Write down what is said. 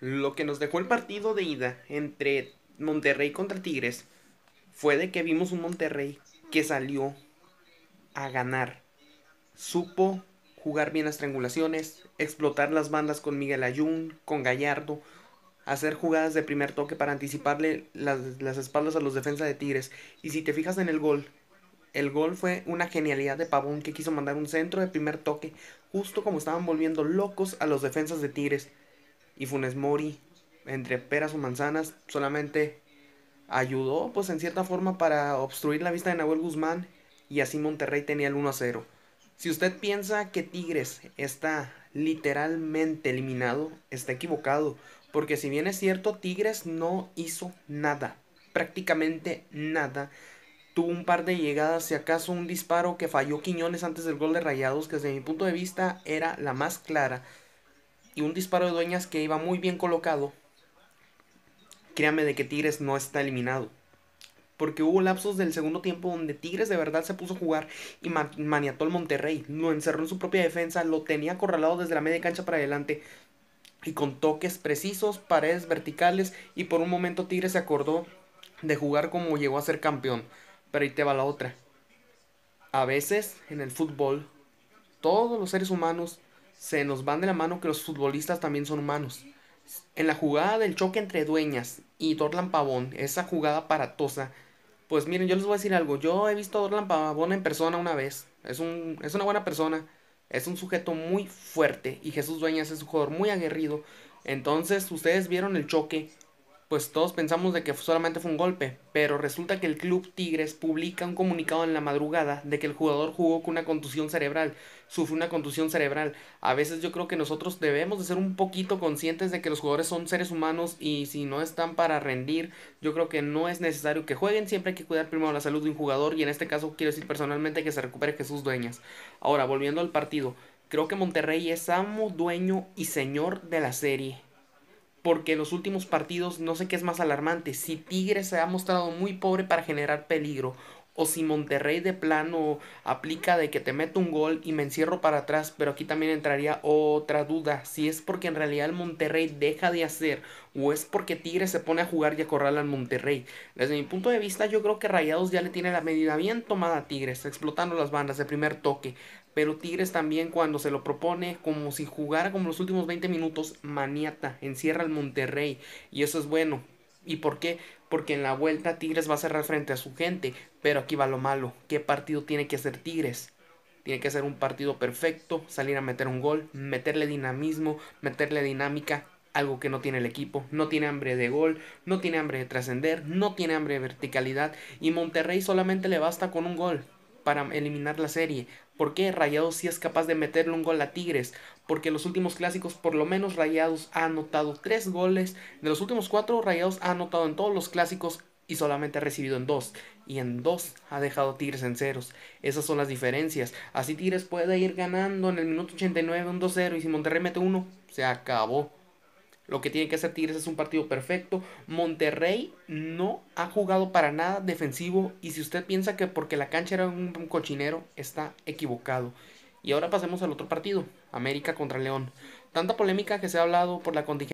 Lo que nos dejó el partido de ida entre Monterrey contra Tigres fue de que vimos un Monterrey que salió a ganar. Supo jugar bien las triangulaciones, explotar las bandas con Miguel Ayun, con Gallardo, hacer jugadas de primer toque para anticiparle las, las espaldas a los defensas de Tigres. Y si te fijas en el gol, el gol fue una genialidad de Pavón que quiso mandar un centro de primer toque, justo como estaban volviendo locos a los defensas de Tigres y Funes Mori, entre peras o manzanas, solamente ayudó, pues en cierta forma, para obstruir la vista de Nahuel Guzmán y así Monterrey tenía el 1 a 0. Si usted piensa que Tigres está literalmente eliminado, está equivocado, porque si bien es cierto, Tigres no hizo nada, prácticamente nada. Tuvo un par de llegadas, y acaso un disparo que falló Quiñones antes del gol de Rayados, que desde mi punto de vista era la más clara y un disparo de Dueñas que iba muy bien colocado, créame de que Tigres no está eliminado. Porque hubo lapsos del segundo tiempo donde Tigres de verdad se puso a jugar y maniató al Monterrey. Lo encerró en su propia defensa, lo tenía acorralado desde la media cancha para adelante. Y con toques precisos, paredes verticales y por un momento Tigres se acordó de jugar como llegó a ser campeón. Pero ahí te va la otra. A veces en el fútbol, todos los seres humanos se nos van de la mano que los futbolistas también son humanos. En la jugada del choque entre Dueñas y Dorlan Pavón, esa jugada paratosa pues miren, yo les voy a decir algo. Yo he visto a Dorlan Pavón en persona una vez. Es, un, es una buena persona. Es un sujeto muy fuerte. Y Jesús Dueñas es un jugador muy aguerrido. Entonces, ustedes vieron el choque pues todos pensamos de que solamente fue un golpe, pero resulta que el club Tigres publica un comunicado en la madrugada de que el jugador jugó con una contusión cerebral, sufrió una contusión cerebral. A veces yo creo que nosotros debemos de ser un poquito conscientes de que los jugadores son seres humanos y si no están para rendir, yo creo que no es necesario que jueguen, siempre hay que cuidar primero la salud de un jugador y en este caso quiero decir personalmente que se recupere que sus Dueñas. Ahora, volviendo al partido, creo que Monterrey es amo, dueño y señor de la serie porque en los últimos partidos no sé qué es más alarmante, si Tigre se ha mostrado muy pobre para generar peligro o si Monterrey de plano aplica de que te meto un gol y me encierro para atrás, pero aquí también entraría otra duda, si es porque en realidad el Monterrey deja de hacer o es porque Tigres se pone a jugar y a correr al Monterrey. Desde mi punto de vista yo creo que Rayados ya le tiene la medida bien tomada a Tigres, explotando las bandas de primer toque, pero Tigres también cuando se lo propone, como si jugara como los últimos 20 minutos, maniata, encierra al Monterrey. Y eso es bueno. ¿Y por qué? porque en la vuelta Tigres va a cerrar frente a su gente. Pero aquí va lo malo. ¿Qué partido tiene que hacer Tigres? Tiene que ser un partido perfecto, salir a meter un gol, meterle dinamismo, meterle dinámica, algo que no tiene el equipo. No tiene hambre de gol, no tiene hambre de trascender, no tiene hambre de verticalidad. Y Monterrey solamente le basta con un gol para eliminar la serie. ¿Por qué Rayados sí es capaz de meterle un gol a Tigres? Porque en los últimos clásicos, por lo menos, Rayados ha anotado tres goles. De los últimos cuatro, Rayados ha anotado en todos los clásicos y solamente ha recibido en dos. Y en dos ha dejado Tigres en ceros. Esas son las diferencias. Así Tigres puede ir ganando en el minuto 89 un 2-0 y si Monterrey mete uno, se acabó. Lo que tiene que hacer Tigres es un partido perfecto. Monterrey no ha jugado para nada defensivo y si usted piensa que porque la cancha era un cochinero, está equivocado. Y ahora pasemos al otro partido, América contra León. Tanta polémica que se ha hablado por la contingencia.